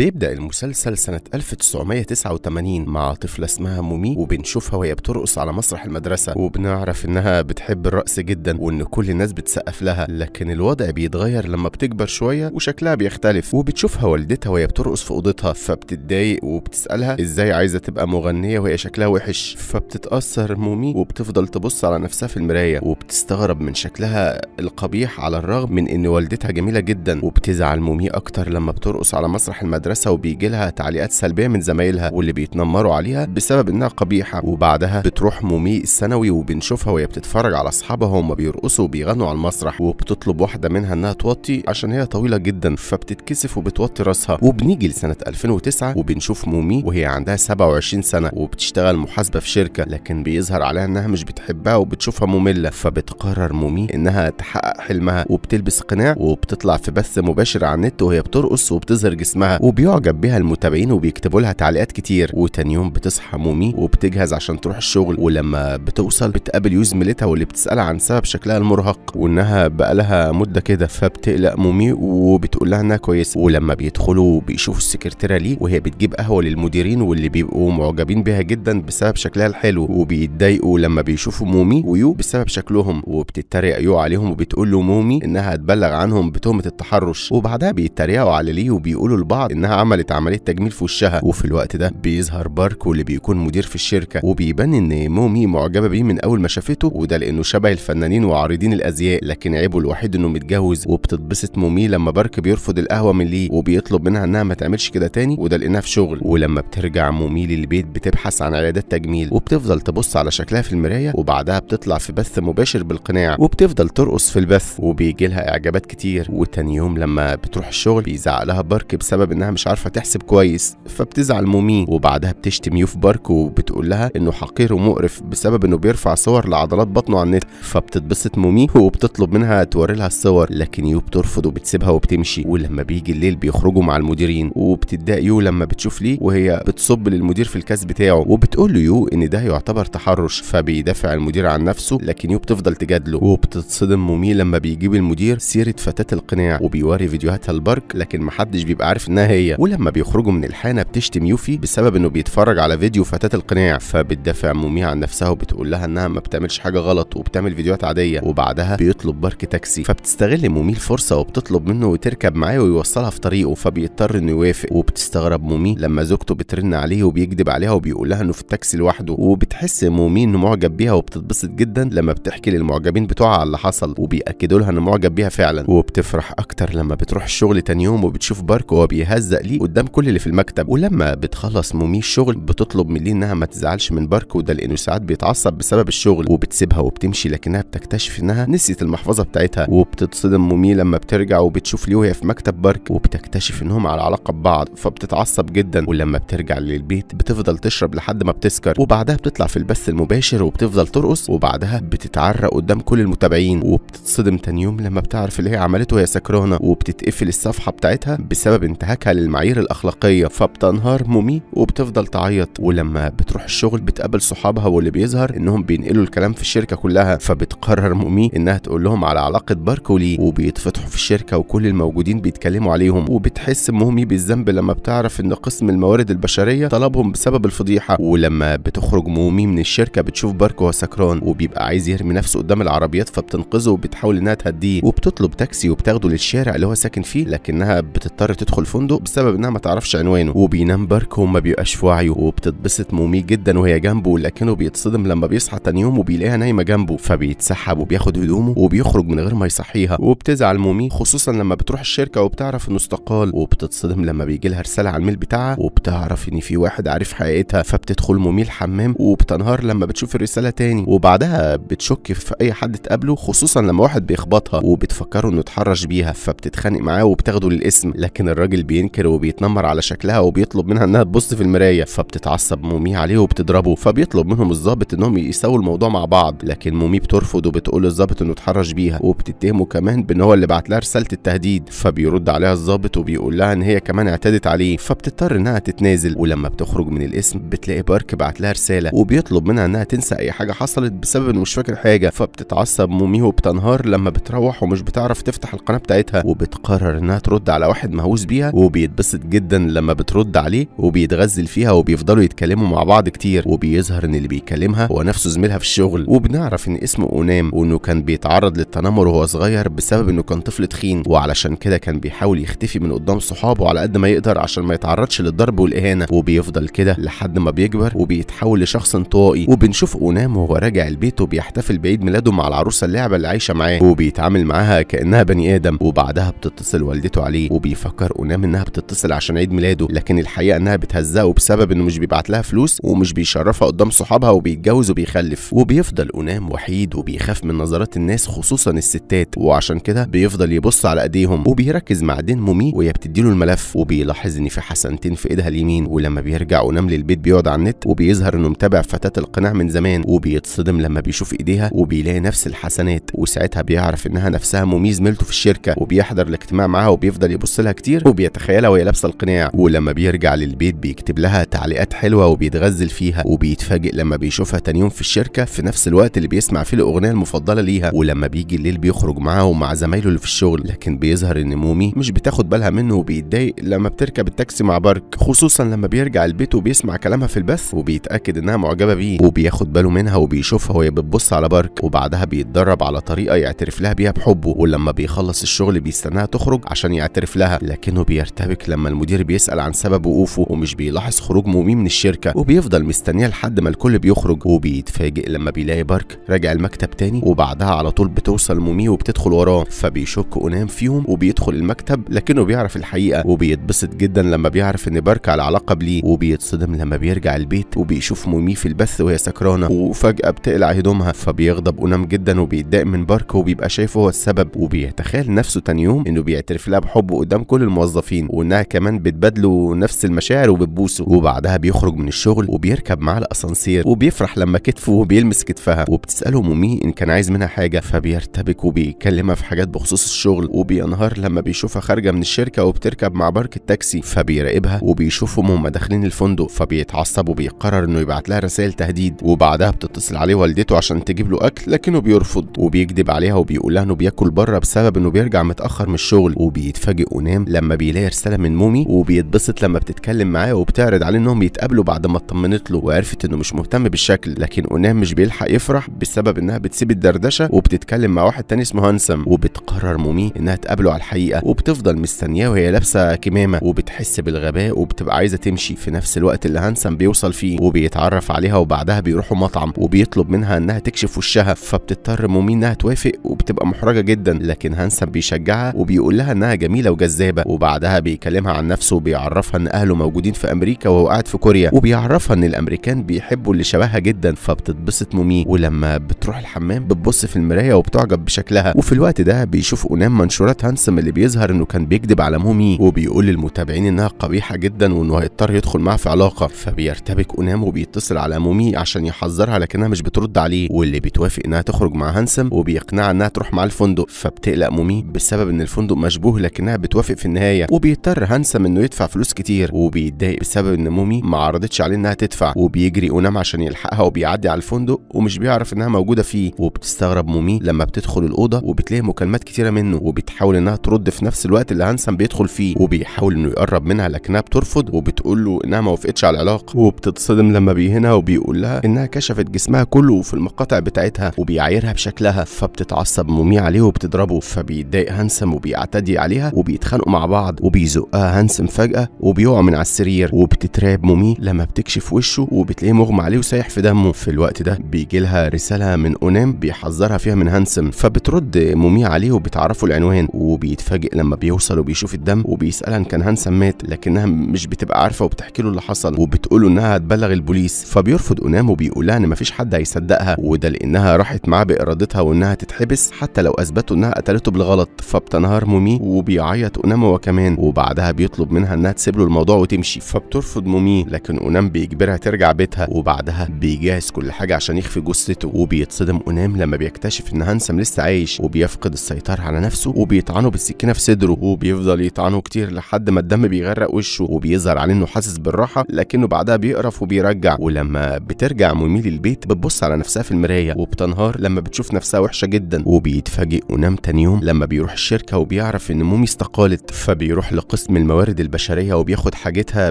بيبدأ المسلسل سنة 1989 مع طفلة اسمها مومي وبنشوفها وهي بترقص على مسرح المدرسة وبنعرف إنها بتحب الرقص جدا وإن كل الناس بتسقف لها لكن الوضع بيتغير لما بتكبر شوية وشكلها بيختلف وبتشوفها والدتها وهي بترقص في أوضتها فبتتضايق وبتسألها إزاي عايزة تبقى مغنية وهي شكلها وحش فبتتأثر مومي وبتفضل تبص على نفسها في المراية وبتستغرب من شكلها القبيح على الرغم من إن والدتها جميلة جدا وبتزعل مومي أكتر لما بترقص على مسرح المدرسة المدرسة وبيجي لها تعليقات سلبية من زمايلها واللي بيتنمروا عليها بسبب إنها قبيحة وبعدها بتروح مومي الثانوي وبنشوفها وهي بتتفرج على أصحابها وهما بيرقصوا وبيغنوا على المسرح وبتطلب واحدة منها إنها توطي عشان هي طويلة جدا فبتتكسف وبتوطي راسها وبنيجي لسنة 2009 وبنشوف مومي وهي عندها 27 سنة وبتشتغل محاسبة في شركة لكن بيظهر عليها إنها مش بتحبها وبتشوفها مملة فبتقرر مومي إنها تحقق حلمها وبتلبس قناع وبتطلع في بث مباشر على النت وهي بترقص وبتظهر جسمها وب بيعجب بيها المتابعين وبيكتبوا لها تعليقات كتير وتاني يوم بتصحى مومي وبتجهز عشان تروح الشغل ولما بتوصل بتقابل يوز زميلتها واللي بتسالها عن سبب شكلها المرهق وانها بقالها مده كده فبتقلق مومي وبتقول لها انها كويسه ولما بيدخلوا بيشوفوا السكرتيره ليه وهي بتجيب قهوه للمديرين واللي بيبقوا معجبين بيها جدا بسبب شكلها الحلو وبيتضايقوا لما بيشوفوا مومي ويو بسبب شكلهم وبتتريق يو عليهم وبتقول له مومي انها هتبلغ عنهم بتهمه التحرش وبعدها بيتريقوا على ليه وبيقولوا لبعض لانها عملت عمليه تجميل في وشها وفي الوقت ده بيظهر باركو اللي بيكون مدير في الشركه وبيبان ان مومي معجبه بيه من اول ما شافته وده لانه شبه الفنانين وعارضين الازياء لكن عيبه الوحيد انه متجوز وبتتبسط مومي لما بارك بيرفض القهوه من ليه وبيطلب منها انها ما تعملش كده تاني وده لانها في شغل ولما بترجع مومي للبيت بتبحث عن عيادات تجميل وبتفضل تبص على شكلها في المرايه وبعدها بتطلع في بث مباشر بالقناع وبتفضل ترقص في البث وبيجي لها اعجابات كتير وتاني يوم لما بتروح الشغل بيزعلها بارك بسبب انها انها مش عارفه تحسب كويس فبتزعل مومي وبعدها بتشتم يوف بارك وبتقول لها انه حقير ومقرف بسبب انه بيرفع صور لعضلات بطنه على النت فبتتبسط مومي وبتطلب منها توري لها الصور لكن يو بترفض وبتسيبها وبتمشي ولما بيجي الليل بيخرجوا مع المديرين وبتتضايق يو لما بتشوف ليه وهي بتصب للمدير في الكاس بتاعه وبتقول له يو ان ده يعتبر تحرش فبيدافع المدير عن نفسه لكن يو بتفضل تجادله وبتتصدم مومي لما بيجيب المدير سيره فتاه القناع وبيوري فيديوهاتها لبارك لكن محدش بيبقى عارف انها هي الحقيقيه ولما بيخرجوا من الحانه بتشتم يوفي بسبب انه بيتفرج على فيديو فتاه القناع فبتدافع مومي عن نفسها وبتقول لها انها ما بتعملش حاجه غلط وبتعمل فيديوهات عاديه وبعدها بيطلب بارك تاكسي فبتستغل مومي الفرصه وبتطلب منه تركب معاه ويوصلها في طريقه فبيضطر انه يوافق وبتستغرب مومي لما زوجته بترن عليه وبيكذب عليها وبيقول لها انه في التاكسي لوحده وبتحس مومي انه معجب بيها وبتتبسط جدا لما بتحكي للمعجبين بتوعها على اللي حصل وبياكدوا لها انه معجب بيها فعلا وبتفرح اكتر لما بتروح الشغل تاني يوم وبتشوف بارك وهو بيهز بتلزق ليه قدام كل اللي في المكتب ولما بتخلص مومي الشغل بتطلب من ليه انها ما تزعلش من باركو ده لانه ساعات بيتعصب بسبب الشغل وبتسيبها وبتمشي لكنها بتكتشف انها نسيت المحفظه بتاعتها وبتتصدم مومي لما بترجع وبتشوف ليه وهي في مكتب بارك وبتكتشف انهم على علاقه ببعض فبتتعصب جدا ولما بترجع للبيت بتفضل تشرب لحد ما بتسكر وبعدها بتطلع في البث المباشر وبتفضل ترقص وبعدها بتتعرق قدام كل المتابعين وبتتصدم تاني يوم لما بتعرف اللي هي عملته وهي سكرانه وبتتقفل الصفحه بتاعتها بسبب انتهاكها المعايير الأخلاقية فبتنهار مومي وبتفضل تعيط ولما بتروح الشغل بتقابل صحابها واللي بيظهر إنهم بينقلوا الكلام في الشركة كلها فبتقرر مومي إنها تقول لهم على علاقة باركولي وبيتفتحوا في الشركة وكل الموجودين بيتكلموا عليهم وبتحس مومي بالذنب لما بتعرف إن قسم الموارد البشرية طلبهم بسبب الفضيحة ولما بتخرج مومي من الشركة بتشوف باركو سكران وبيبقى عايز يرمي نفسه قدام العربيات فبتنقذه وبتحاول إنها تهديه وبتطلب تاكسي وبتاخده للشارع اللي هو ساكن فيه لكنها بتضطر تدخل فندق بسبب انها ما تعرفش عنوانه وبينام باركو وما بيبقاش في وعيه وبتتبسط مومي جدا وهي جنبه لكنه بيتصدم لما بيصحى تاني يوم وبيلاقيها نايمه جنبه فبيتسحب وبياخد هدومه وبيخرج من غير ما يصحيها وبتزعل مومي خصوصا لما بتروح الشركه وبتعرف انه استقال وبتتصدم لما بيجي لها رساله على الميل بتاعها وبتعرف ان في واحد عارف حقيقتها فبتدخل مومي الحمام وبتنهار لما بتشوف الرساله تاني وبعدها بتشك في اي حد تقابله خصوصا لما واحد بيخبطها وبتفكره انه اتحرش بيها فبتتخانق معاه وبتاخده للاسم لكن الراجل بينكر بيذاكر وبيتنمر على شكلها وبيطلب منها انها تبص في المرايه فبتتعصب مومي عليه وبتضربه فبيطلب منهم الظابط انهم يساووا الموضوع مع بعض لكن مومي بترفض وبتقول للظابط انه اتحرش بيها وبتتهمه كمان بان هو اللي بعت لها رساله التهديد فبيرد عليها الظابط وبيقول لها ان هي كمان اعتدت عليه فبتضطر انها تتنازل ولما بتخرج من الاسم بتلاقي بارك بعت لها رساله وبيطلب منها انها تنسى اي حاجه حصلت بسبب انه مش فاكر حاجه فبتتعصب مومي وبتنهار لما بتروح ومش بتعرف تفتح القناه بتاعتها وبتقرر انها ترد على واحد مهووس بيها وبي بيتبسط جدا لما بترد عليه وبيتغزل فيها وبيفضلوا يتكلموا مع بعض كتير وبيظهر ان اللي بيكلمها هو نفسه زميلها في الشغل وبنعرف ان اسمه اونام وانه كان بيتعرض للتنمر وهو صغير بسبب انه كان طفل تخين وعلشان كده كان بيحاول يختفي من قدام صحابه على قد ما يقدر عشان ما يتعرضش للضرب والاهانه وبيفضل كده لحد ما بيكبر وبيتحول لشخص انطوائي وبنشوف اونام وهو راجع البيت وبيحتفل بعيد ميلاده مع العروسه اللعبه اللي عايشه معاه وبيتعامل معاها كانها بني ادم وبعدها بتتصل والدته عليه وبيفكر اونام انها بتتصل عشان عيد ميلاده لكن الحقيقه انها بتهزقه بسبب انه مش بيبعت لها فلوس ومش بيشرفها قدام صحابها وبيتجوز وبيخلف وبيفضل انام وحيد وبيخاف من نظرات الناس خصوصا الستات وعشان كده بيفضل يبص على ايديهم وبيركز مع دين مومي وهي بتديله الملف وبيلاحظ ان في حسنتين في ايدها اليمين ولما بيرجع ونام للبيت بيقعد على النت وبيظهر انه متابع فتاه القناع من زمان وبيتصدم لما بيشوف ايديها وبيلاقي نفس الحسنات وساعتها بيعرف انها نفسها مومي زميلته في الشركه وبيحضر الاجتماع معاها وبيفضل يبص لها كتير وبيتخيل الرجاله وهي لابسه القناع ولما بيرجع للبيت بيكتب لها تعليقات حلوه وبيتغزل فيها وبيتفاجئ لما بيشوفها تاني يوم في الشركه في نفس الوقت اللي بيسمع فيه الاغنيه المفضله ليها ولما بيجي الليل بيخرج معاها ومع زمايله اللي في الشغل لكن بيظهر ان مومي مش بتاخد بالها منه وبيتضايق لما بتركب التاكسي مع بارك خصوصا لما بيرجع البيت وبيسمع كلامها في البث وبيتاكد انها معجبه بيه وبياخد باله منها وبيشوفها وهي بتبص على بارك وبعدها بيتدرب على طريقه يعترف لها بيها بحبه ولما بيخلص الشغل بيستناها تخرج عشان يعترف لها لكنه بيرتب بيستهبك لما المدير بيسأل عن سبب وقوفه ومش بيلاحظ خروج مومي من الشركة وبيفضل مستنيه لحد ما الكل بيخرج وبيتفاجئ لما بيلاقي بارك راجع المكتب تاني وبعدها على طول بتوصل مومي وبتدخل وراه فبيشك أنام فيهم وبيدخل المكتب لكنه بيعرف الحقيقة وبيتبسط جدا لما بيعرف إن بارك على علاقة بليه وبيتصدم لما بيرجع البيت وبيشوف مومي في البث وهي سكرانة وفجأة بتقلع هدومها فبيغضب أنام جدا وبيتضايق من بارك وبيبقى شايفه هو السبب وبيتخيل نفسه تاني يوم إنه بيعترف لها بحبه قدام كل الموظفين وانها كمان بتبادله نفس المشاعر وبتبوسه وبعدها بيخرج من الشغل وبيركب معاه الاسانسير وبيفرح لما كتفه بيلمس كتفها وبتساله مومي ان كان عايز منها حاجه فبيرتبك وبيكلمها في حاجات بخصوص الشغل وبينهار لما بيشوفها خارجه من الشركه وبتركب مع بارك التاكسي فبيراقبها وبيشوفهم هم داخلين الفندق فبيتعصب وبيقرر انه يبعت لها رسائل تهديد وبعدها بتتصل عليه والدته عشان تجيب له اكل لكنه بيرفض وبيكذب عليها وبيقول لها انه بياكل بره بسبب انه بيرجع متاخر من الشغل وبيتفاجئ ونام لما بيلاقي رساله رساله من مومي وبيتبسط لما بتتكلم معاه وبتعرض عليه انهم يتقابلوا بعد ما اطمنت له وعرفت انه مش مهتم بالشكل لكن اونام مش بيلحق يفرح بسبب انها بتسيب الدردشه وبتتكلم مع واحد تاني اسمه هانسم وبتقرر مومي انها تقابله على الحقيقه وبتفضل مستنياه وهي لابسه كمامه وبتحس بالغباء وبتبقى عايزه تمشي في نفس الوقت اللي هانسم بيوصل فيه وبيتعرف عليها وبعدها بيروحوا مطعم وبيطلب منها انها تكشف وشها فبتضطر مومي انها توافق وبتبقى محرجه جدا لكن هانسم بيشجعها وبيقول لها انها جميله وجذابه وبعدها بي بيكلمها عن نفسه وبيعرفها ان اهله موجودين في امريكا وهو قاعد في كوريا وبيعرفها ان الامريكان بيحبوا اللي شبهها جدا فبتتبسط مومي ولما بتروح الحمام بتبص في المرايه وبتعجب بشكلها وفي الوقت ده بيشوف اونام منشورات هانسم اللي بيظهر انه كان بيكذب على مومي وبيقول للمتابعين انها قبيحه جدا وانه هيضطر يدخل معاها في علاقه فبيرتبك اونام وبيتصل على مومي عشان يحذرها لكنها مش بترد عليه واللي بتوافق انها تخرج مع هانسم وبيقنعها انها تروح معاه الفندق فبتقلق مومي بسبب ان الفندق مشبوه لكنها بتوافق في النهايه وبيضطر بيضطر هنسى انه يدفع فلوس كتير وبيتضايق بسبب ان مومي ما عرضتش عليه انها تدفع وبيجري اونام عشان يلحقها وبيعدي على الفندق ومش بيعرف انها موجوده فيه وبتستغرب مومي لما بتدخل الاوضه وبتلاقي مكالمات كتيره منه وبتحاول انها ترد في نفس الوقت اللي هانسم بيدخل فيه وبيحاول انه يقرب منها لكنها بترفض وبتقول له انها ما وافقتش على العلاقه وبتتصدم لما بيهنها وبيقول لها انها كشفت جسمها كله في المقاطع بتاعتها وبيعايرها بشكلها فبتتعصب مومي عليه وبتضربه فبيتضايق هانسم وبيعتدي عليها وبيتخانقوا مع بعض وبيزور بتزقها هانسن فجأة وبيقع من على السرير وبتتراب مومي لما بتكشف وشه وبتلاقيه مغمى عليه وسايح في دمه في الوقت ده بيجي لها رسالة من أونام بيحذرها فيها من هانسم فبترد مومي عليه وبتعرفه العنوان وبيتفاجئ لما بيوصل وبيشوف الدم وبيسألها إن كان هانسم مات لكنها مش بتبقى عارفة وبتحكي له اللي حصل وبتقوله إنها هتبلغ البوليس فبيرفض أونام وبيقولها إن مفيش حد هيصدقها وده لأنها راحت معاه بإرادتها وإنها تتحبس حتى لو أثبتوا إنها قتلته بالغلط فبتنهار مومي وبيعيط أونام وكمان وبعد بعدها بيطلب منها انها تسيب له الموضوع وتمشي فبترفض مومي لكن اونام بيجبرها ترجع بيتها وبعدها بيجهز كل حاجه عشان يخفي جثته وبيتصدم اونام لما بيكتشف ان هانسم لسه عايش وبيفقد السيطره على نفسه وبيطعنه بالسكينه في صدره وبيفضل يطعنه كتير لحد ما الدم بيغرق وشه وبيظهر عليه انه حاسس بالراحه لكنه بعدها بيقرف وبيرجع ولما بترجع مومي للبيت بتبص على نفسها في المرايه وبتنهار لما بتشوف نفسها وحشه جدا وبيتفاجئ اونام تاني يوم لما بيروح الشركه وبيعرف ان مومي استقالت فبيروح قسم الموارد البشريه وبياخد حاجتها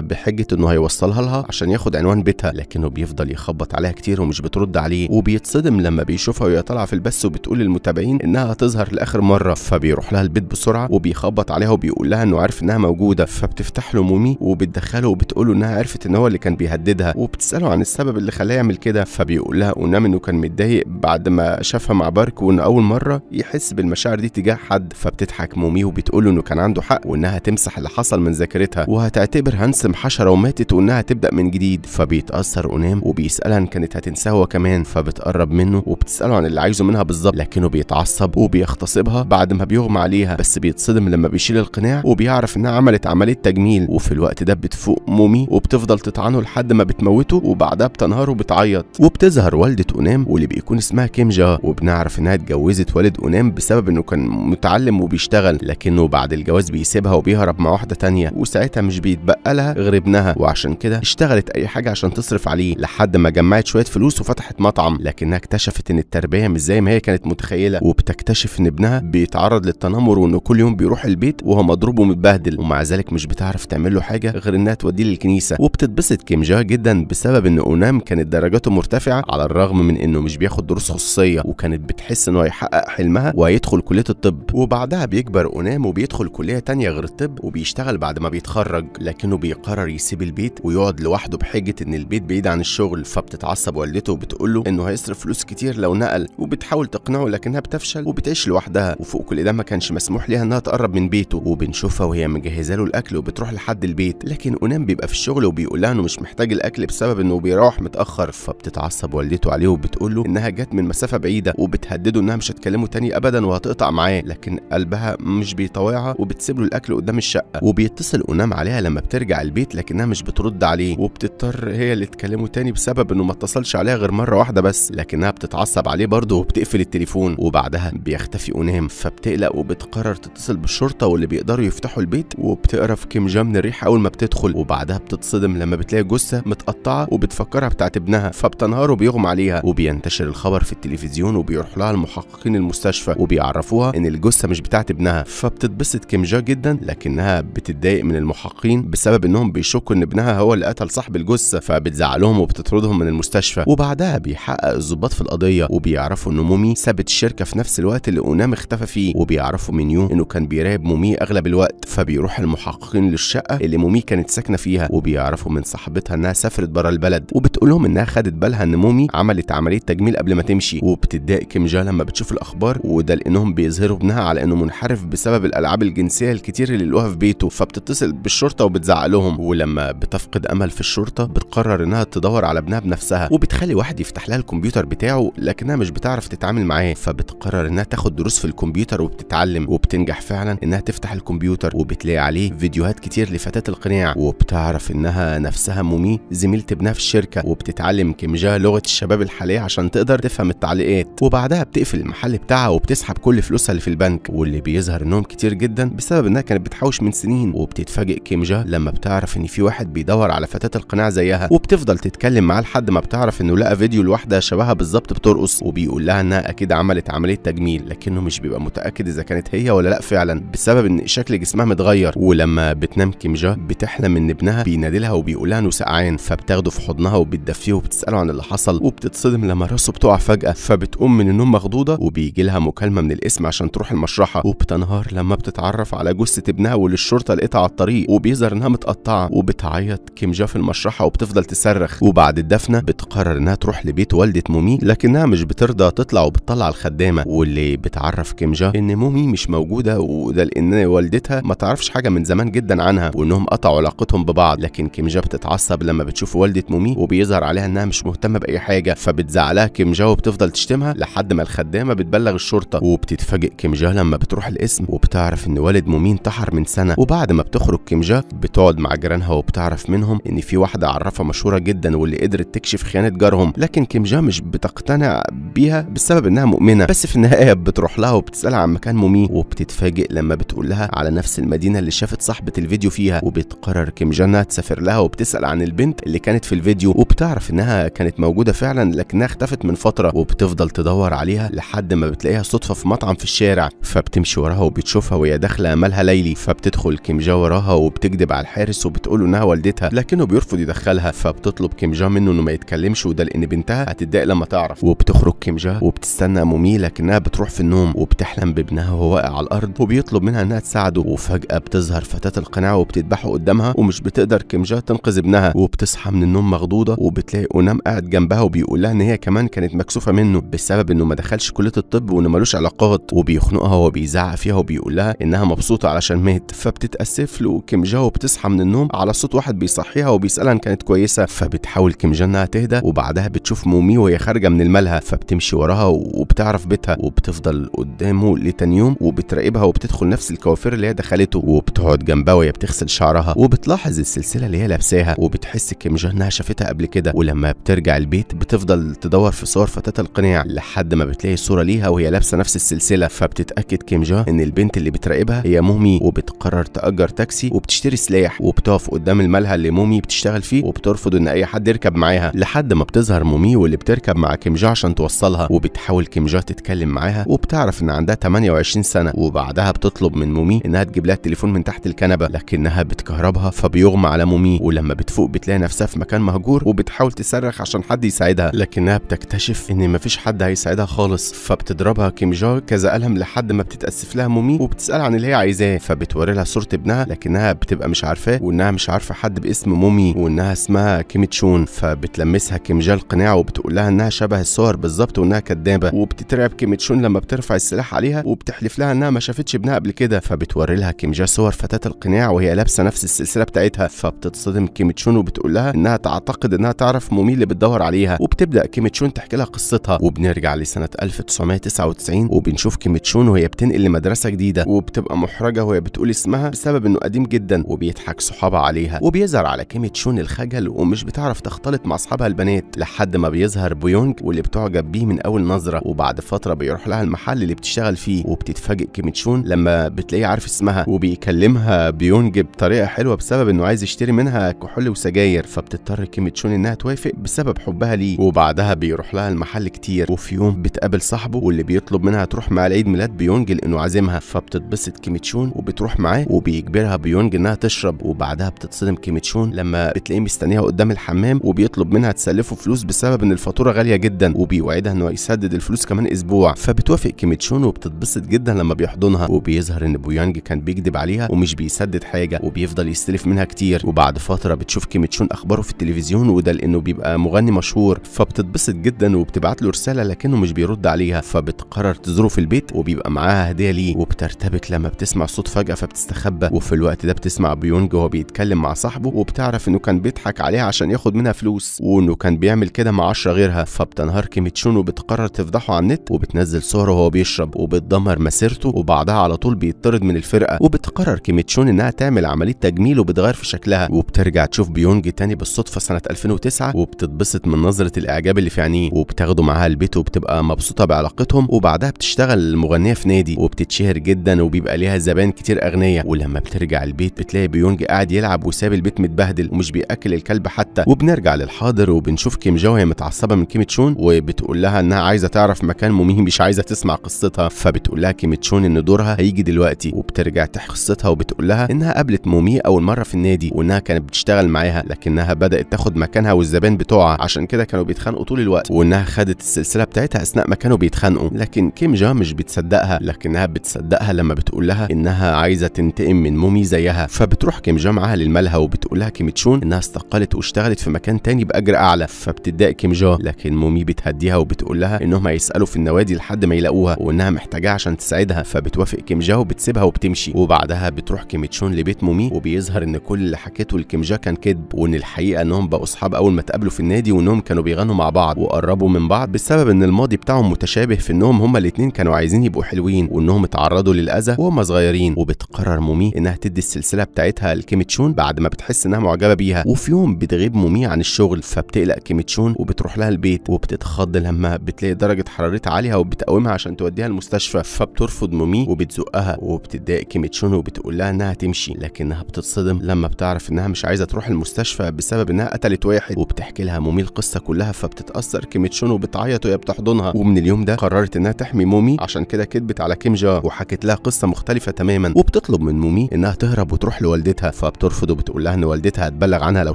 بحجه انه هيوصلها لها عشان ياخد عنوان بيتها لكنه بيفضل يخبط عليها كتير ومش بترد عليه وبيتصدم لما بيشوفها وهي طالعه في البث وبتقول للمتابعين انها هتظهر لاخر مره فبيروح لها البيت بسرعه وبيخبط عليها وبيقول لها انه عارف انها موجوده فبتفتح له مومي وبتدخله وبتقول انها عرفت ان هو اللي كان بيهددها وبتساله عن السبب اللي خلاه يعمل كده فبيقول لها انه كان متضايق بعد ما شافها مع بارك وان اول مره يحس بالمشاعر دي تجاه حد فبتضحك مومي وبتقول انه كان عنده حق وانها تمسح هتمسح اللي حصل من ذاكرتها وهتعتبر هانسم حشره وماتت وانها هتبدا من جديد فبيتاثر اونام وبيسالها ان كانت هتنساه هو كمان فبتقرب منه وبتساله عن اللي عايزه منها بالظبط لكنه بيتعصب وبيغتصبها بعد ما بيغمى عليها بس بيتصدم لما بيشيل القناع وبيعرف انها عملت عمليه تجميل وفي الوقت ده بتفوق مومي وبتفضل تطعنه لحد ما بتموته وبعدها بتنهار وبتعيط وبتظهر والده اونام واللي بيكون اسمها كيم جا وبنعرف انها اتجوزت والد اونام بسبب انه كان متعلم وبيشتغل لكنه بعد الجواز بيسيبها وبيهرب مع واحده تانية وساعتها مش بيتبقى لها غير ابنها وعشان كده اشتغلت اي حاجه عشان تصرف عليه لحد ما جمعت شويه فلوس وفتحت مطعم لكنها اكتشفت ان التربيه مش زي ما هي كانت متخيله وبتكتشف ان ابنها بيتعرض للتنمر وانه كل يوم بيروح البيت وهو مضروب ومتبهدل ومع ذلك مش بتعرف تعمل له حاجه غير انها توديه للكنيسه وبتتبسط كيم جوا جدا بسبب ان اونام كانت درجاته مرتفعه على الرغم من انه مش بياخد دروس خصوصيه وكانت بتحس انه هيحقق حلمها وهيدخل كليه الطب وبعدها بيكبر اونام وبيدخل كليه تانية غير الطب وبيشتغل بعد ما بيتخرج لكنه بيقرر يسيب البيت ويقعد لوحده بحجة إن البيت بعيد عن الشغل فبتتعصب والدته وبتقول له إنه هيصرف فلوس كتير لو نقل وبتحاول تقنعه لكنها بتفشل وبتعيش لوحدها وفوق كل ده ما كانش مسموح ليها إنها تقرب من بيته وبنشوفها وهي مجهزة له الأكل وبتروح لحد البيت لكن أنام بيبقى في الشغل وبيقول لها إنه مش محتاج الأكل بسبب إنه بيروح متأخر فبتتعصب والدته عليه وبتقول له إنها جت من مسافة بعيدة وبتهدده إنها مش هتكلمه تاني أبدا وهتقطع معاه لكن قلبها مش بيطاوعها وبتسيب له الأكل قدام الشقة الشقه وبيتصل انام عليها لما بترجع البيت لكنها مش بترد عليه وبتضطر هي اللي تكلمه تاني بسبب انه ما اتصلش عليها غير مره واحده بس لكنها بتتعصب عليه برضه وبتقفل التليفون وبعدها بيختفي انام فبتقلق وبتقرر تتصل بالشرطه واللي بيقدروا يفتحوا البيت وبتقرف كيم جام الريح اول ما بتدخل وبعدها بتتصدم لما بتلاقي جثه متقطعه وبتفكرها بتاعت ابنها فبتنهار وبيغمى عليها وبينتشر الخبر في التلفزيون وبيروح لها المحققين المستشفى وبيعرفوها ان الجثه مش بتاعت ابنها فبتتبسط كيم جا جدا لكنها بتتضايق من المحققين بسبب انهم بيشكوا ان ابنها هو اللي قتل صاحب الجثه فبتزعلهم وبتطردهم من المستشفى وبعدها بيحقق الضباط في القضيه وبيعرفوا ان مومي سابت الشركه في نفس الوقت اللي اونام اختفى فيه وبيعرفوا من يو انه كان بيراقب مومي اغلب الوقت فبيروح المحققين للشقه اللي مومي كانت ساكنه فيها وبيعرفوا من صاحبتها انها سافرت بره البلد وبتقولهم انها خدت بالها ان مومي عملت عمليه تجميل قبل ما تمشي وبتتضايق كيم جا لما بتشوف الاخبار وده لانهم بيظهروا ابنها على انه منحرف بسبب الالعاب الجنسيه الكتير اللي لقوها في بيته فبتتصل بالشرطه وبتزعق لهم ولما بتفقد امل في الشرطه بتقرر انها تدور على ابنها بنفسها وبتخلي واحد يفتح لها الكمبيوتر بتاعه لكنها مش بتعرف تتعامل معاه فبتقرر انها تاخد دروس في الكمبيوتر وبتتعلم وبتنجح فعلا انها تفتح الكمبيوتر وبتلاقي عليه فيديوهات كتير لفتاه القناع وبتعرف انها نفسها مومي زميله ابنها في الشركه وبتتعلم كيمجا لغه الشباب الحاليه عشان تقدر تفهم التعليقات وبعدها بتقفل المحل بتاعها وبتسحب كل فلوسها اللي في البنك واللي بيظهر انهم كتير جدا بسبب انها كانت بتحوش من من سنين وبتتفاجئ كيمجا لما بتعرف ان في واحد بيدور على فتاة القناع زيها وبتفضل تتكلم معاه لحد ما بتعرف انه لقى فيديو لواحدة شبهها بالظبط بترقص وبيقول لها انها اكيد عملت عملية تجميل لكنه مش بيبقى متأكد اذا كانت هي ولا لا فعلا بسبب ان شكل جسمها متغير ولما بتنام كيمجا بتحلم ان ابنها بينادلها وبيقول لها انه سقعان فبتاخده في حضنها وبتدفيه وبتساله عن اللي حصل وبتتصدم لما راسه بتقع فجأة فبتقوم من النوم مخضوضة وبيجي لها مكالمة من الاسم عشان تروح المشرحة وبتنهار لما بتتعرف على جثة ابنها الشرطة لقيتها على الطريق وبيظهر انها متقطعه وبتعيط كيم جاف في المشرحه وبتفضل تصرخ وبعد الدفنه بتقرر انها تروح لبيت والده مومي لكنها مش بترضى تطلع وبتطلع الخدامه واللي بتعرف كيم جاف ان مومي مش موجوده وده لان والدتها ما تعرفش حاجه من زمان جدا عنها وانهم قطعوا علاقتهم ببعض لكن كيم جاف بتتعصب لما بتشوف والده مومي وبيظهر عليها انها مش مهتمه باي حاجه فبتزعلها كيم جا وبتفضل تشتمها لحد ما الخدامه بتبلغ الشرطه وبتتفاجئ كيم جا لما بتروح القسم وبتعرف ان والد مومي انتحر من سنة سنه وبعد ما بتخرج كيم جاك بتقعد مع جيرانها وبتعرف منهم ان في واحده عرفه مشهوره جدا واللي قدرت تكشف خيانه جارهم لكن كيم جا مش بتقتنع بيها بسبب انها مؤمنه بس في النهايه بتروح لها وبتسالها عن مكان مومي وبتتفاجئ لما بتقول لها على نفس المدينه اللي شافت صاحبه الفيديو فيها وبتقرر كيم جانا تسافر لها وبتسال عن البنت اللي كانت في الفيديو وبتعرف انها كانت موجوده فعلا لكنها اختفت من فتره وبتفضل تدور عليها لحد ما بتلاقيها صدفه في مطعم في الشارع فبتمشي وراها وبتشوفها وهي داخله مالها ليلي فبت بتدخل كيمجا وراها وبتكذب على الحارس وبتقول انها والدتها لكنه بيرفض يدخلها فبتطلب كيمجا منه انه ما يتكلمش وده لان بنتها هتتضايق لما تعرف وبتخرج كيمجا وبتستنى مومي لكنها بتروح في النوم وبتحلم بابنها وهو واقع على الارض وبيطلب منها انها تساعده وفجاه بتظهر فتاه القناع وبتذبحه قدامها ومش بتقدر كيمجا تنقذ ابنها وبتصحى من النوم مخضوضه وبتلاقي اونام قاعد جنبها وبيقول لها ان هي كمان كانت مكسوفه منه بسبب انه ما دخلش كليه الطب وانه ملوش علاقات وبيخنقها وبيزعق فيها وبيقول لها انها مبسوطه علشان مات فبتتأسف له كيم جا وبتصحى من النوم على صوت واحد بيصحيها وبيسألها إن كانت كويسة فبتحاول كيم جا إنها تهدى وبعدها بتشوف مومي وهي خارجة من الملهى فبتمشي وراها وبتعرف بيتها وبتفضل قدامه لتاني يوم وبتراقبها وبتدخل نفس الكوافير اللي هي دخلته وبتقعد جنبها وهي بتغسل شعرها وبتلاحظ السلسلة اللي هي لابساها وبتحس كيم جا إنها شافتها قبل كده ولما بترجع البيت بتفضل تدور في صور فتاة القناع لحد ما بتلاقي صورة ليها وهي لابسة نفس السلسلة فبتتأكد كيم جا إن البنت اللي بتراقبها هي مومي وبتقرر بتقرر تأجر تاكسي وبتشتري سلاح وبتقف قدام الملهى اللي مومي بتشتغل فيه وبترفض ان اي حد يركب معاها لحد ما بتظهر مومي واللي بتركب مع كيمجا عشان توصلها وبتحاول كيمجا تتكلم معاها وبتعرف ان عندها 28 سنه وبعدها بتطلب من مومي انها تجيب لها التليفون من تحت الكنبه لكنها بتكهربها فبيغمى على مومي ولما بتفوق بتلاقي نفسها في مكان مهجور وبتحاول تصرخ عشان حد يساعدها لكنها بتكتشف ان مفيش حد هيساعدها خالص فبتضربها كيمجا كذا ألم لحد ما بتتاسف لها مومي وبتسال عن اللي هي عايزاه فبتوري لها صوره ابنها لكنها بتبقى مش عارفاه وانها مش عارفه حد باسم مومي وانها اسمها كيم تشون فبتلمسها جال قناع وبتقول لها انها شبه الصور بالظبط وانها كدابه وبتترعب كيم تشون لما بترفع السلاح عليها وبتحلف لها انها ما شافتش ابنها قبل كده فبتوري لها جال صور فتاه القناع وهي لابسه نفس السلسله بتاعتها فبتتصدم كيم تشون وبتقول لها انها تعتقد انها تعرف مومي اللي بتدور عليها وبتبدا كيم تشون تحكي لها قصتها وبنرجع لسنه 1999 وبنشوف كيم تشون وهي بتنقل لمدرسه جديده وبتبقى محرجه وهي بتقول اسمها بسبب انه قديم جدا وبيضحك صحابها عليها وبيظهر على كيمي تشون الخجل ومش بتعرف تختلط مع اصحابها البنات لحد ما بيظهر بيونج واللي بتعجب بيه من اول نظرة وبعد فترة بيروح لها المحل اللي بتشتغل فيه وبتتفاجئ كيمي تشون لما بتلاقيه عارف اسمها وبيكلمها بيونج بطريقة حلوة بسبب انه عايز يشتري منها كحول وسجاير فبتضطر كيمي تشون انها توافق بسبب حبها ليه وبعدها بيروح لها المحل كتير وفي يوم بتقابل صاحبه واللي بيطلب منها تروح مع العيد ميلاد بيونج لانه عازمها فبتتبسط كيمي تشون وبتروح معاه وبيجبرها بيونج انها تشرب وبعدها بتتصدم كيميتشون لما بتلاقيه مستنيها قدام الحمام وبيطلب منها تسلفه فلوس بسبب ان الفاتوره غاليه جدا وبيوعدها انه يسدد الفلوس كمان اسبوع فبتوافق كيميتشون وبتتبسط جدا لما بيحضنها وبيظهر ان بيونج كان بيكذب عليها ومش بيسدد حاجه وبيفضل يستلف منها كتير وبعد فتره بتشوف كيميتشون اخباره في التلفزيون وده لانه بيبقى مغني مشهور فبتتبسط جدا وبتبعت له رساله لكنه مش بيرد عليها فبتقرر تزوره في البيت وبيبقى معاها هديه ليه وبترتبك لما بتسمع صوت فجاه فبت بتستخبى وفي الوقت ده بتسمع بيونج وهو بيتكلم مع صاحبه وبتعرف انه كان بيضحك عليها عشان ياخد منها فلوس وانه كان بيعمل كده مع 10 غيرها فبتنهار كيميتشون وبتقرر تفضحه على النت وبتنزل صوره وهو بيشرب وبتدمر مسيرته وبعدها على طول بيطرد من الفرقه وبتقرر كيميتشون انها تعمل عمليه تجميل وبتغير في شكلها وبترجع تشوف بيونج تاني بالصدفه سنه 2009 وبتتبسط من نظره الاعجاب اللي في عينيه وبتاخده معاها البيت وبتبقى مبسوطه بعلاقتهم وبعدها بتشتغل مغنيه في نادي وبتتشهر جدا وبيبقى ليها زبائن كتير اغنياء الفلانيه ولما بترجع البيت بتلاقي بيونج قاعد يلعب وساب البيت متبهدل ومش بياكل الكلب حتى وبنرجع للحاضر وبنشوف كيم جو هي متعصبه من كيم تشون وبتقول لها انها عايزه تعرف مكان مومي مش عايزه تسمع قصتها فبتقول لها كيم تشون ان دورها هيجي دلوقتي وبترجع تحكي قصتها وبتقول لها انها قابلت مومي اول مره في النادي وانها كانت بتشتغل معاها لكنها بدات تاخد مكانها والزبائن بتوعها عشان كده كانوا بيتخانقوا طول الوقت وانها خدت السلسله بتاعتها اثناء ما كانوا بيتخانقوا لكن كيم جا مش بتصدقها لكنها بتصدقها لما بتقول لها انها عايزه تنتقم من مومي زيها فبتروح كيم جام للملهى لمالها وبتقولها كيم تشون انها استقالت واشتغلت في مكان تاني باجر اعلى فبتتضايق كيم جا لكن مومي بتهديها وبتقول لها انهم هيسالوا في النوادي لحد ما يلاقوها وانها محتاجاها عشان تساعدها فبتوافق كيم جا وبتسيبها وبتمشي وبعدها بتروح كيم تشون لبيت مومي وبيظهر ان كل اللي حكيته لكيم جا كان كذب وان الحقيقه انهم بقوا اصحاب اول ما اتقابلوا في النادي وانهم كانوا بيغنوا مع بعض وقربوا من بعض بسبب ان الماضي بتاعهم متشابه في انهم هما الاثنين كانوا عايزين يبقوا حلوين وانهم اتعرضوا للاذى وهما صغيرين وبتقرر بتقرر مومي انها تدي السلسله بتاعتها لكيميتشون بعد ما بتحس انها معجبه بيها وفي يوم بتغيب مومي عن الشغل فبتقلق كيميتشون وبتروح لها البيت وبتتخض لما بتلاقي درجه حرارتها عاليه وبتقومها عشان توديها المستشفى فبترفض مومي وبتزقها وبتضايق كيميتشون وبتقول لها انها تمشي لكنها بتتصدم لما بتعرف انها مش عايزه تروح المستشفى بسبب انها قتلت واحد وبتحكي لها مومي القصه كلها فبتتاثر كيميتشون وبتعيط وهي بتحضنها ومن اليوم ده قررت انها تحمي مومي عشان كده كدبت على كيم جا وحكت لها قصه مختلفه تماما وبتطلب تطلب من مومي انها تهرب وتروح لوالدتها فبترفض وبتقول لها ان والدتها هتبلغ عنها لو